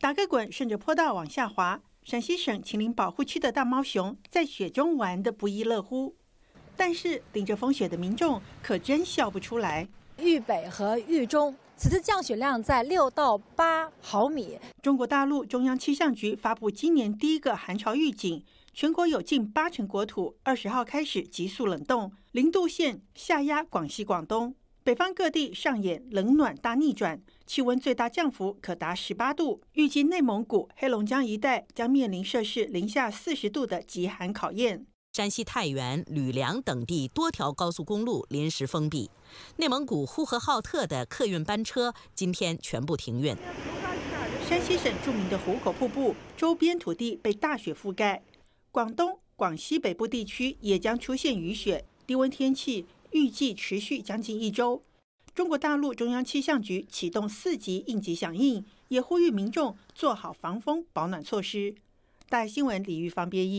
打个滚，顺着坡道往下滑。陕西省秦岭保护区的大猫熊在雪中玩得不亦乐乎，但是顶着风雪的民众可真笑不出来。豫北和豫中此次降雪量在六到八毫米。中国大陆中央气象局发布今年第一个寒潮预警，全国有近八成国土二十号开始急速冷冻，零度线下压广西、广东。北方各地上演冷暖大逆转，气温最大降幅可达十八度，预计内蒙古、黑龙江一带将面临摄氏零下四十度的极寒考验。山西太原、吕梁等地多条高速公路临时封闭，内蒙古呼和浩特的客运班车今天全部停运。山西省著名的壶口瀑布周边土地被大雪覆盖，广东、广西北部地区也将出现雨雪低温天气。预计持续将近一周，中国大陆中央气象局启动四级应急响应，也呼吁民众做好防风保暖措施。大新闻，李玉芳编译。